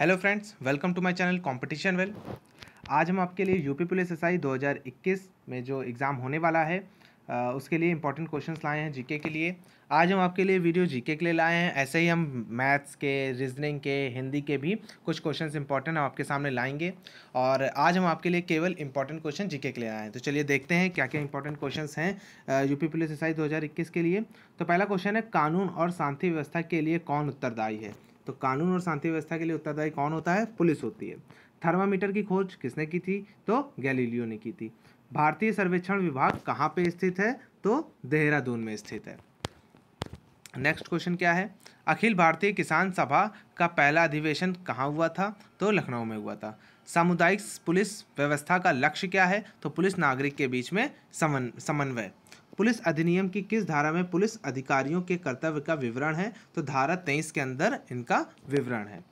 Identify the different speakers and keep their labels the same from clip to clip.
Speaker 1: hello friends welcome to my channel competition well आज हम आपके लिए यूपी पुलिस एस 2021 में जो एग्ज़ाम होने वाला है उसके लिए इंपॉर्टेंट क्वेश्चंस लाए हैं जीके के लिए आज हम आपके लिए वीडियो जीके के लिए लाए हैं ऐसे ही हम मैथ्स के रीजनिंग के हिंदी के भी कुछ क्वेश्चन इंपॉर्टेंट हम आपके सामने लाएंगे और आज हम आपके लिए केवल इंपॉर्टेंट क्वेश्चन जीके के लिए आए हैं तो चलिए देखते हैं क्या क्या इंपॉर्टेंट क्वेश्चन हैं यूपी पुलिस एस 2021 के लिए तो पहला क्वेश्चन है कानून और शांति व्यवस्था के लिए कौन उत्तरदायी है तो कानून और शांति व्यवस्था के लिए उत्तरदायी कौन होता है पुलिस होती है थर्मामीटर की खोज किसने की थी तो गैलीलियो ने की थी भारतीय सर्वेक्षण विभाग कहाँ पे स्थित है तो देहरादून में स्थित है नेक्स्ट क्वेश्चन क्या है अखिल भारतीय किसान सभा का पहला अधिवेशन कहाँ हुआ था तो लखनऊ में हुआ था सामुदायिक पुलिस व्यवस्था का लक्ष्य क्या है तो पुलिस नागरिक के बीच में समन्वय समन्वय पुलिस अधिनियम की किस धारा में पुलिस अधिकारियों के कर्तव्य का विवरण है तो धारा तेईस के अंदर इनका विवरण है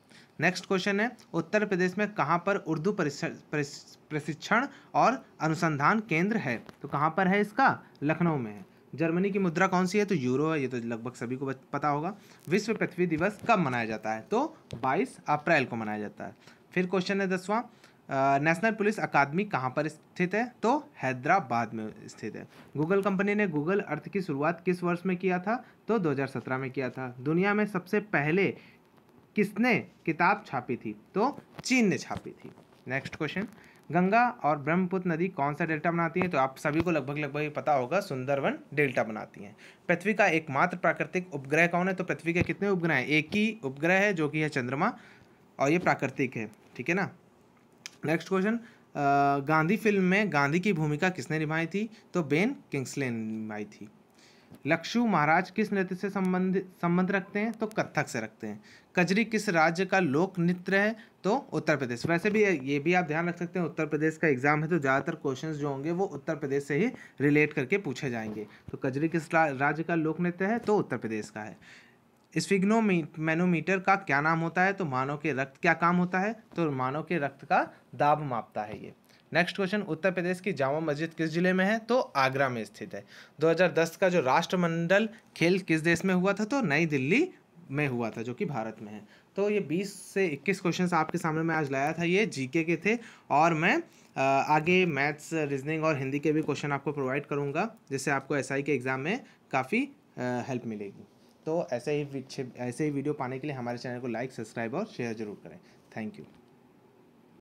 Speaker 1: नेक्स्ट क्वेश्चन है उत्तर प्रदेश में कहाँ पर उर्दू प्रशिक्षण और अनुसंधान केंद्र है तो कहाँ पर है इसका लखनऊ में है जर्मनी की मुद्रा कौन सी है तो यूरो है ये तो लगभग सभी को पता होगा विश्व पृथ्वी दिवस कब मनाया जाता है तो 22 अप्रैल को मनाया जाता है फिर क्वेश्चन है दसवां नेशनल पुलिस अकादमी कहाँ पर स्थित है तो हैदराबाद में स्थित है गूगल कंपनी ने गूगल अर्थ की शुरुआत किस वर्ष में किया था तो 2017 में किया था दुनिया में सबसे पहले किसने किताब छापी थी तो चीन ने छापी थी नेक्स्ट क्वेश्चन गंगा और ब्रह्मपुत्र नदी कौन सा डेल्टा बनाती है तो आप सभी को लगभग लगभग पता होगा सुंदरवन डेल्टा बनाती हैं पृथ्वी का एकमात्र प्राकृतिक उपग्रह कौन है तो पृथ्वी के कितने उपग्रह हैं एक ही उपग्रह है जो कि है चंद्रमा और ये प्राकृतिक है ठीक है ना नेक्स्ट क्वेश्चन गांधी फिल्म में गांधी की भूमिका किसने निभाई थी तो बेन किंग्सले निभाई थी लक्षु महाराज किस नृत्य से संबंध संबंध रखते हैं तो कथक से रखते हैं कजरी किस राज्य का लोक नृत्य है तो उत्तर प्रदेश वैसे भी ये भी आप ध्यान रख सकते हैं उत्तर प्रदेश का एग्जाम है तो ज़्यादातर क्वेश्चंस जो होंगे वो उत्तर प्रदेश से ही रिलेट करके पूछे जाएंगे तो कजरी किस राज्य का लोक नृत्य है तो उत्तर प्रदेश का है स्फिग्नोमैनोमीटर का क्या नाम होता है तो मानव के रक्त क्या काम होता है तो मानव के रक्त का दाब मापता है ये नेक्स्ट क्वेश्चन उत्तर प्रदेश की जामा मस्जिद किस जिले में है तो आगरा में स्थित है 2010 का जो राष्ट्रमंडल खेल किस देश में हुआ था तो नई दिल्ली में हुआ था जो कि भारत में है तो ये 20 से 21 क्वेश्चन आपके सामने मैं आज लाया था ये जीके के थे और मैं आगे मैथ्स रीजनिंग और हिंदी के भी क्वेश्चन आपको प्रोवाइड करूँगा जिससे आपको एस SI के एग्ज़ाम में काफ़ी हेल्प मिलेगी तो ऐसे ही ऐसे ही वीडियो पाने के लिए हमारे चैनल को लाइक सब्सक्राइब और शेयर जरूर करें थैंक यू